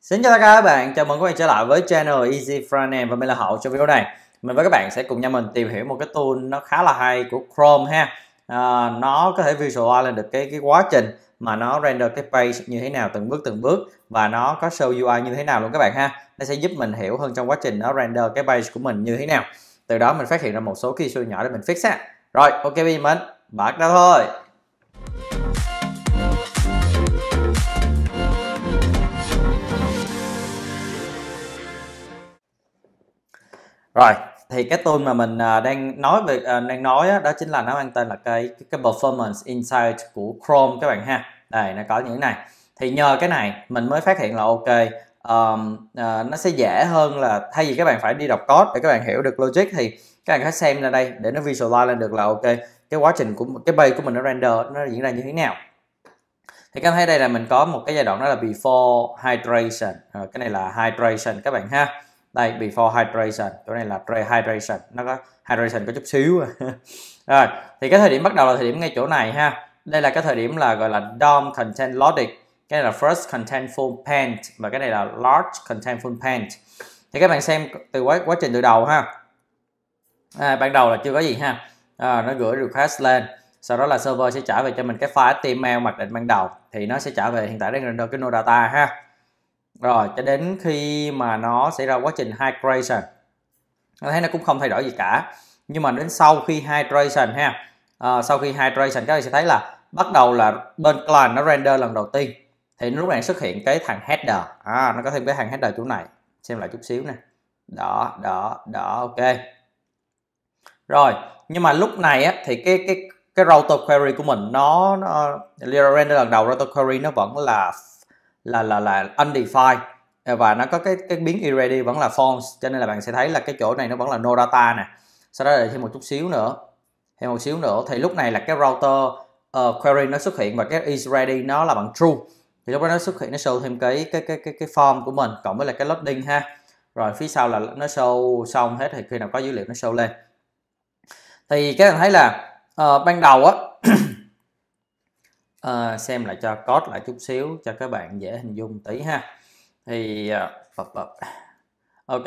Xin chào tất cả các bạn, chào mừng các bạn trở lại với channel Easy Frontend và mình là Hậu trong video này Mình và các bạn sẽ cùng nhau mình tìm hiểu một cái tool nó khá là hay của Chrome ha à, Nó có thể visualize lên được cái cái quá trình mà nó render cái page như thế nào từng bước từng bước và nó có show UI như thế nào luôn các bạn ha Nó sẽ giúp mình hiểu hơn trong quá trình nó render cái page của mình như thế nào Từ đó mình phát hiện ra một số cái issue nhỏ để mình fix ha Rồi, ok bây giờ mình bật ra thôi rồi thì cái tool mà mình à, đang nói về à, đang nói đó, đó chính là nó mang tên là cái cái performance insight của Chrome các bạn ha đây nó có những này thì nhờ cái này mình mới phát hiện là ok um, uh, nó sẽ dễ hơn là thay vì các bạn phải đi đọc code để các bạn hiểu được logic thì các bạn hãy xem ra đây để nó visualize lên được là ok cái quá trình của cái bay của mình nó render nó diễn ra như thế nào thì các bạn thấy đây là mình có một cái giai đoạn đó là before hydration cái này là hydration các bạn ha đây before hydration chỗ này là hydration nó có hydration có chút xíu rồi thì cái thời điểm bắt đầu là thời điểm ngay chỗ này ha đây là cái thời điểm là gọi là DOM content loaded cái này là first contentful paint và cái này là large contentful paint thì các bạn xem từ quá quá trình từ đầu ha à, ban đầu là chưa có gì ha à, nó gửi request lên sau đó là server sẽ trả về cho mình cái file HTML mặc định ban đầu thì nó sẽ trả về hiện tại đang render cái node data ha rồi cho đến khi mà nó xảy ra quá trình hydration nó thấy nó cũng không thay đổi gì cả nhưng mà đến sau khi hydration ha à, sau khi hydration các bạn sẽ thấy là bắt đầu là bên client nó render lần đầu tiên thì lúc này xuất hiện cái thằng header à, nó có thêm cái thằng header chỗ này xem lại chút xíu nè đó đó đó ok rồi nhưng mà lúc này á, thì cái cái cái router query của mình nó, nó render lần đầu router query nó vẫn là là là là undefined và nó có cái cái biến ready vẫn là false cho nên là bạn sẽ thấy là cái chỗ này nó vẫn là no data nè sau đó là thêm một chút xíu nữa thêm một xíu nữa thì lúc này là cái router uh, query nó xuất hiện và cái is ready nó là bằng true thì lúc đó nó xuất hiện nó show thêm cái cái cái cái cái form của mình cộng với là cái loading ha rồi phía sau là nó show xong hết thì khi nào có dữ liệu nó show lên thì các bạn thấy là uh, ban đầu á uh, xem lại cho code lại chút xíu cho các bạn dễ hình dung tí ha thì uh, ok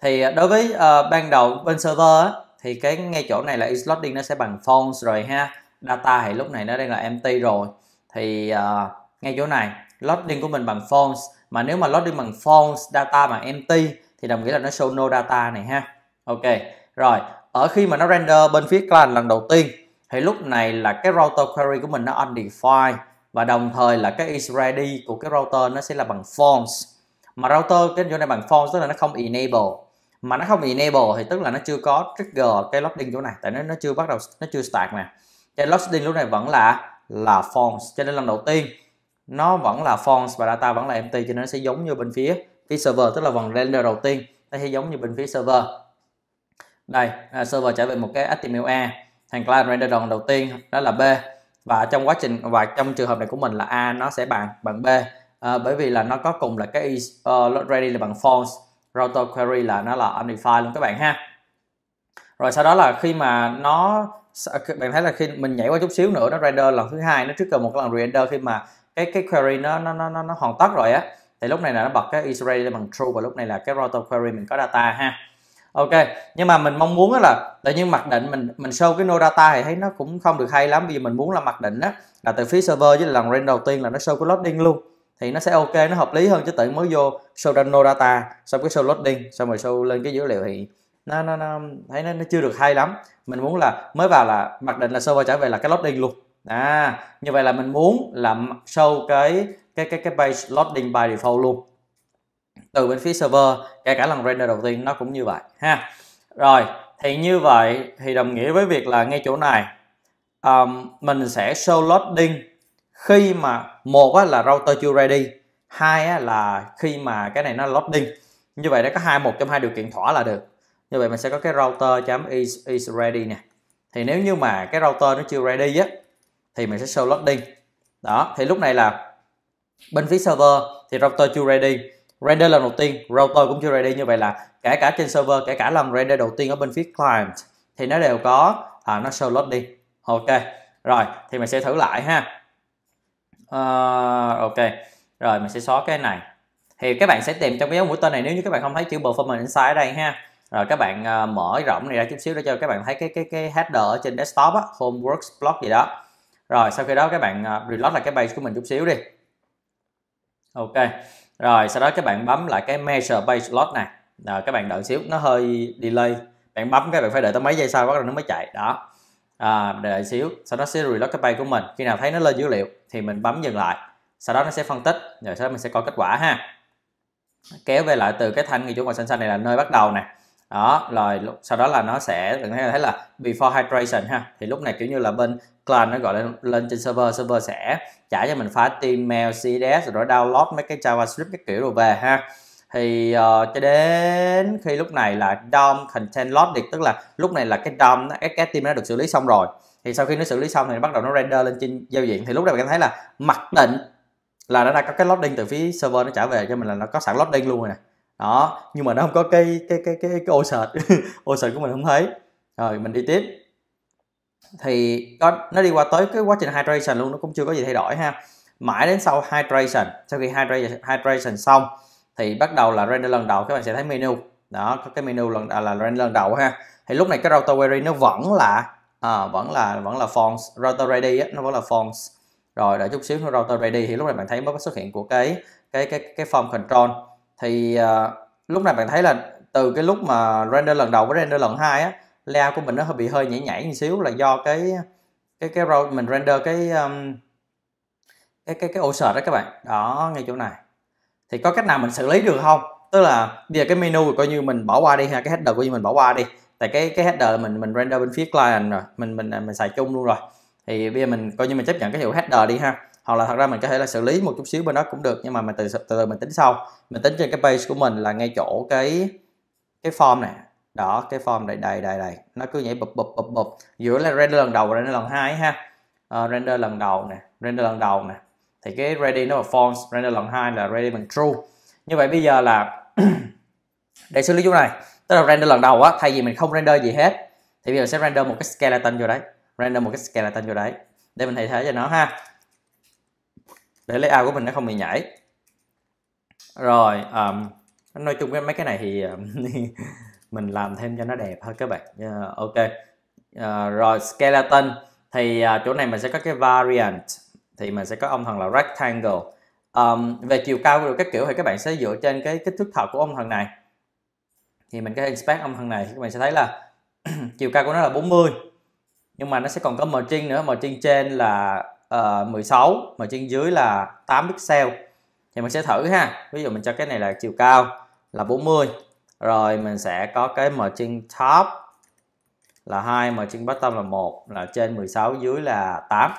thì đối với uh, ban đầu bên server á, thì cái ngay chỗ này là slotting nó sẽ bằng fonts rồi ha data thì lúc này nó đang là empty rồi thì uh, ngay chỗ này loading của mình bằng fonts mà nếu mà loading bằng fonts data bằng empty thì đồng nghĩa là nó show no data này ha ok rồi ở khi mà nó render bên phía client lần đầu tiên thì lúc này là cái router query của mình nó undefined và đồng thời là cái is ready của cái router nó sẽ là bằng false mà router cái chỗ này bằng false tức là nó không enable mà nó không enable thì tức là nó chưa có trigger cái loading chỗ này tại nó nó chưa bắt đầu nó chưa start nè cái loading lúc này vẫn là là false cho nên lần đầu tiên nó vẫn là false và data vẫn là empty cho nên nó sẽ giống như bên phía phía server tức là vòng render đầu tiên nó sẽ giống như bên phía server đây à, server trả về một cái HTML A hàng client render đòn đầu tiên đó là B và trong quá trình và trong trường hợp này của mình là A nó sẽ bằng bằng B à, bởi vì là nó có cùng là cái is, ờ, uh, ready là bằng false router query là nó là undefined luôn các bạn ha rồi sau đó là khi mà nó à, bạn thấy là khi mình nhảy qua chút xíu nữa nó render lần thứ hai nó trước gần một lần render khi mà cái cái query nó nó nó nó, nó hoàn tất rồi á thì lúc này là nó bật cái is ready bằng true và lúc này là cái router query mình có data ha ok nhưng mà mình mong muốn là tự nhiên mặc định mình mình show cái no data thì thấy nó cũng không được hay lắm vì mình muốn là mặc định á là từ phía server với lần render đầu tiên là nó show cái loading luôn thì nó sẽ ok nó hợp lý hơn chứ tự mới vô show ra no data xong cái show loading xong rồi show lên cái dữ liệu thì nó nó, nó thấy nó, nó chưa được hay lắm mình muốn là mới vào là mặc định là server trở về là cái loading luôn à như vậy là mình muốn là show cái cái cái cái page loading by default luôn từ bên phía server kể cả lần render đầu tiên nó cũng như vậy ha rồi thì như vậy thì đồng nghĩa với việc là ngay chỗ này um, mình sẽ show loading khi mà một á, là router chưa ready hai á, là khi mà cái này nó loading như vậy đã có hai một trong hai điều kiện thỏa là được như vậy mình sẽ có cái router chấm is, is ready nè thì nếu như mà cái router nó chưa ready á thì mình sẽ show loading đó thì lúc này là bên phía server thì router chưa ready render lần đầu tiên router cũng chưa ready như vậy là kể cả trên server kể cả lần render đầu tiên ở bên phía client thì nó đều có à, nó show load đi ok rồi thì mình sẽ thử lại ha uh, ok rồi mình sẽ xóa cái này thì các bạn sẽ tìm trong cái dấu mũi tên này nếu như các bạn không thấy chữ performance insight ở đây ha rồi các bạn uh, mở rộng này ra chút xíu để cho các bạn thấy cái cái cái header ở trên desktop á, home works block gì đó rồi sau khi đó các bạn uh, reload lại cái page của mình chút xíu đi ok rồi sau đó các bạn bấm lại cái measure base slot này rồi, các bạn đợi xíu nó hơi delay bạn bấm các bạn phải đợi tới mấy giây sau bắt đầu nó mới chạy đó à, đợi xíu sau đó sẽ reload cái page của mình khi nào thấy nó lên dữ liệu thì mình bấm dừng lại sau đó nó sẽ phân tích rồi sau đó mình sẽ coi kết quả ha kéo về lại từ cái thanh ngay chỗ màu xanh xanh này là nơi bắt đầu nè đó rồi sau đó là nó sẽ bạn thấy là before hydration ha thì lúc này kiểu như là bên client nó gọi lên lên trên server server sẽ trả cho mình file email, css rồi đó download mấy cái javascript các kiểu rồi về ha thì uh, cho đến khi lúc này là DOM content được tức là lúc này là cái DOM nó, cái team nó được xử lý xong rồi thì sau khi nó xử lý xong thì nó bắt đầu nó render lên trên giao diện thì lúc này bạn thấy là mặc định là nó đã có cái loading từ phía server nó trả về cho mình là nó có sẵn loading luôn rồi nè đó nhưng mà nó không có cái cái cái cái, cái ô sệt ô sệt của mình không thấy rồi mình đi tiếp thì đó, nó đi qua tới cái quá trình hydration luôn nó cũng chưa có gì thay đổi ha mãi đến sau hydration sau khi hydration, hydration xong thì bắt đầu là render lần đầu các bạn sẽ thấy menu đó có cái menu lần là render lần đầu ha thì lúc này cái router query nó vẫn là à, vẫn là vẫn là fonts router ready á, nó vẫn là fonts rồi đợi chút xíu nó router ready thì lúc này bạn thấy mới xuất hiện của cái cái cái cái form control thì uh, lúc này bạn thấy là từ cái lúc mà render lần đầu với render lần hai á layout của mình nó hơi bị hơi nhảy nhảy một xíu là do cái cái cái row mình render cái um, cái cái cái ô search đó các bạn đó ngay chỗ này thì có cách nào mình xử lý được không tức là bây giờ cái menu coi như mình bỏ qua đi ha cái header coi như mình bỏ qua đi tại cái cái header mình mình render bên phía client rồi mình mình à, mình xài chung luôn rồi thì bây giờ mình coi như mình chấp nhận cái hiệu header đi ha hoặc là thật ra mình có thể là xử lý một chút xíu bên đó cũng được nhưng mà mình từ từ, từ mình tính sau mình tính trên cái page của mình là ngay chỗ cái cái form này đó cái form đầy đầy đầy đầy nó cứ nhảy bụp bụp bụp bụp giữa là render lần đầu và render lần hai ha uh, render lần đầu nè render lần đầu nè thì cái ready nó là false render lần hai là ready bằng true như vậy bây giờ là để xử lý chỗ này tức là render lần đầu á thay vì mình không render gì hết thì bây giờ sẽ render một cái skeleton vô đấy render một cái skeleton vô đấy để mình thay thế cho nó ha để layout của mình nó không bị nhảy rồi um, nói chung cái mấy cái này thì mình làm thêm cho nó đẹp ha các bạn uh, ok uh, rồi skeleton thì uh, chỗ này mình sẽ có cái variant thì mình sẽ có ông thần là rectangle um, về chiều cao của các kiểu thì các bạn sẽ dựa trên cái kích thước thật của ông thần này thì mình cái inspect ông thần này các bạn sẽ thấy là chiều cao của nó là 40 nhưng mà nó sẽ còn có margin nữa margin trên là uh, 16 margin dưới là 8 pixel thì mình sẽ thử ha ví dụ mình cho cái này là chiều cao là 40 rồi mình sẽ có cái margin top là hai, margin bottom là một, là trên 16 dưới là 8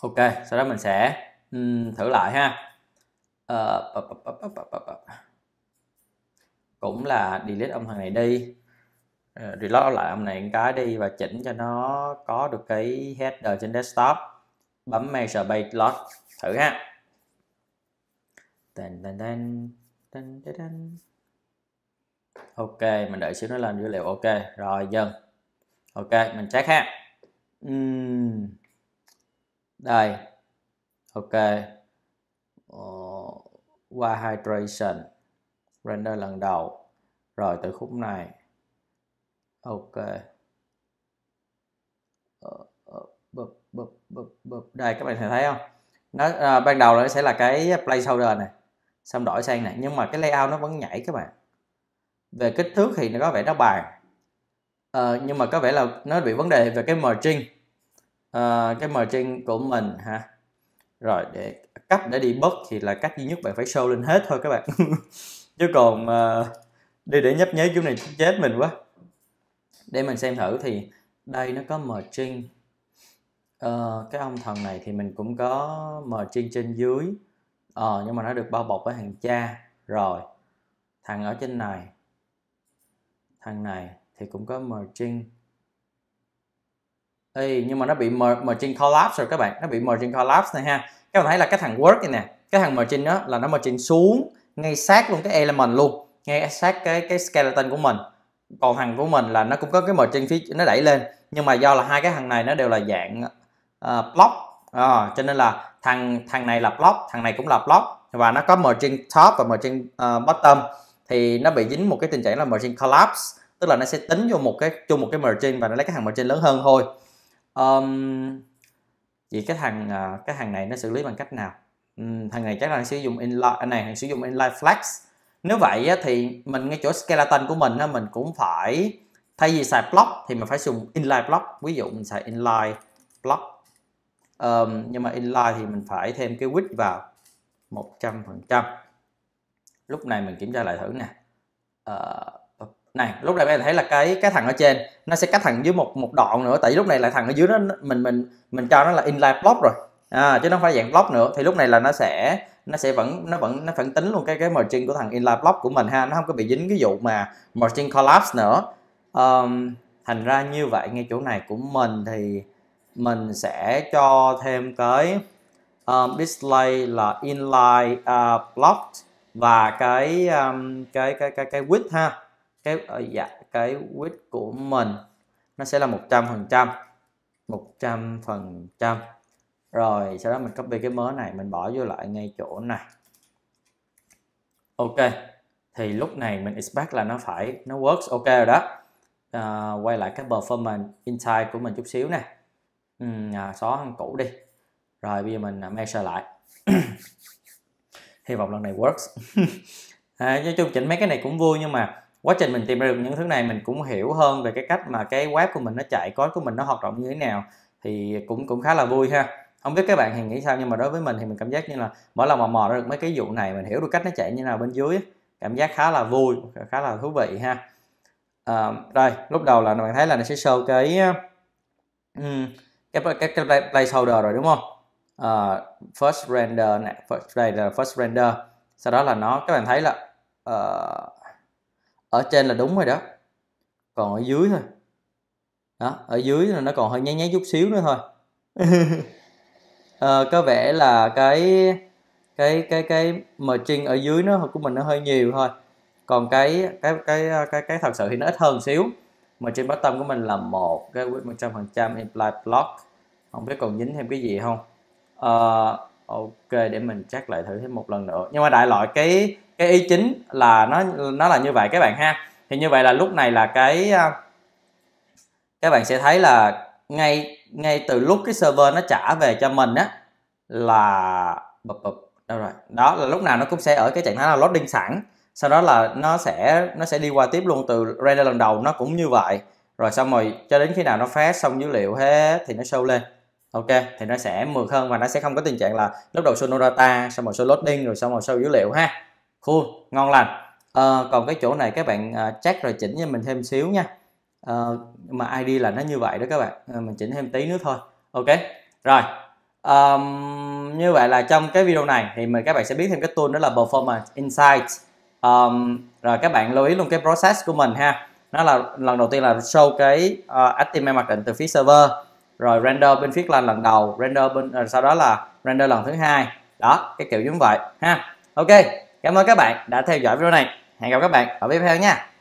ok sau đó mình sẽ um, thử lại ha uh, cũng là delete âm thằng này đi uh, reload lại âm này cái đi và chỉnh cho nó có được cái header trên desktop bấm measure base load thử ha tên tên tên tên tên ok mình đợi xíu nó lên dữ liệu ok rồi dần ok mình check ha uhm. đây ok uh, qua hydration render lần đầu rồi từ khúc này ok ờ, ờ, bập bập bập bập đây các bạn thấy không nó à, ban đầu nó sẽ là cái placeholder này xong đổi sang này nhưng mà cái layout nó vẫn nhảy các bạn về kích thước thì nó có vẻ nó bài à, nhưng mà có vẻ là nó bị vấn đề về cái margin à, cái margin của mình ha rồi để cách để đi bớt thì là cách duy nhất bạn phải show lên hết thôi các bạn chứ còn uh, đi để nhấp nháy chỗ này chết mình quá để mình xem thử thì đây nó có margin uh, cái ông thần này thì mình cũng có margin trên dưới uh, nhưng mà nó được bao bọc với hàng cha rồi thằng ở trên này thằng này thì cũng có merging Ê, nhưng mà nó bị merging collapse rồi các bạn nó bị merging collapse này ha các bạn thấy là cái thằng work này nè cái thằng merging đó là nó merging xuống ngay sát luôn cái element luôn ngay sát cái cái skeleton của mình còn thằng của mình là nó cũng có cái merging phía nó đẩy lên nhưng mà do là hai cái thằng này nó đều là dạng uh, block à, cho nên là thằng thằng này là block thằng này cũng là block và nó có merging top và merging uh, bottom thì nó bị dính một cái tình trạng là margin collapse tức là nó sẽ tính vô một cái chung một cái margin và nó lấy cái hàng margin lớn hơn thôi um, vậy cái thằng cái hàng này nó xử lý bằng cách nào um, thằng này chắc là sử dụng inline à, này sử dụng inline flex nếu vậy thì mình ngay chỗ skeleton của mình á, mình cũng phải thay vì xài block thì mình phải dùng inline block ví dụ mình xài inline block um, nhưng mà inline thì mình phải thêm cái width vào 100% lúc này mình kiểm tra lại thử nè uh, này lúc này mình thấy là cái cái thằng ở trên nó sẽ cách thằng dưới một một đoạn nữa tại lúc này là thằng ở dưới nó mình mình mình cho nó là inline block rồi à, chứ nó không phải dạng block nữa thì lúc này là nó sẽ nó sẽ vẫn nó vẫn nó vẫn tính luôn cái cái margin của thằng inline block của mình ha nó không có bị dính cái vụ mà margin collapse nữa um, thành ra như vậy ngay chỗ này của mình thì mình sẽ cho thêm cái um, display là inline uh, blocked và cái um, cái cái cái cái width ha cái uh, dạ cái width của mình nó sẽ là 100 phần trăm 100 phần trăm rồi sau đó mình copy cái mớ này mình bỏ vô lại ngay chỗ này ok thì lúc này mình expect là nó phải nó works ok rồi đó à, quay lại cái performance inside của mình chút xíu nè ừ, à, xóa hàng cũ đi rồi bây giờ mình à, measure lại hy vọng lần này works à, nói chung chỉnh mấy cái này cũng vui nhưng mà quá trình mình tìm ra được những thứ này mình cũng hiểu hơn về cái cách mà cái web của mình nó chạy code của mình nó hoạt động như thế nào thì cũng cũng khá là vui ha không biết các bạn thì nghĩ sao nhưng mà đối với mình thì mình cảm giác như là mỗi lần mà mò ra được mấy cái vụ này mình hiểu được cách nó chạy như nào bên dưới cảm giác khá là vui khá là thú vị ha à, rồi lúc đầu là bạn thấy là nó sẽ show cái um, cái cái, cái placeholder rồi đúng không uh, first render này first là first render sau đó là nó các bạn thấy là uh, ở trên là đúng rồi đó còn ở dưới thôi đó ở dưới là nó còn hơi nháy nháy chút xíu nữa thôi uh, có vẻ là cái cái cái cái merging ở dưới nó của mình nó hơi nhiều thôi còn cái cái cái cái cái thật sự thì nó ít hơn xíu mà trên bottom của mình là một cái width 100% implied block không biết còn dính thêm cái gì không uh, ok để mình chắc lại thử thêm một lần nữa nhưng mà đại loại cái cái ý chính là nó nó là như vậy các bạn ha thì như vậy là lúc này là cái ờ, các bạn sẽ thấy là ngay ngay từ lúc cái server nó trả về cho mình á là bập bập đâu rồi đó là lúc nào nó cũng sẽ ở cái trạng thái là loading sẵn sau đó là nó sẽ nó sẽ đi qua tiếp luôn từ render lần đầu nó cũng như vậy rồi xong rồi cho đến khi nào nó phát xong dữ liệu hết thì nó show lên ok thì nó sẽ mượt hơn và nó sẽ không có tình trạng là lúc đầu show no data sau một show loading rồi sau một show dữ liệu ha cool ngon lành à, còn cái chỗ này các bạn ờ, check rồi chỉnh cho mình thêm xíu nha à, mà id là nó như vậy đó các bạn à, mình chỉnh thêm tí nữa thôi ok rồi um, như vậy là trong cái video này thì mình các bạn sẽ biết thêm cái tool đó là performance insights um, rồi các bạn lưu ý luôn cái process của mình ha nó là lần đầu tiên là show cái uh, HTML mặc định từ phía server rồi render bên phía client lần đầu render bên rồi ờ, sau đó là render lần thứ hai đó cái kiểu giống vậy ha ok cảm ơn các bạn đã theo dõi video này hẹn gặp các bạn ở video tiếp theo nha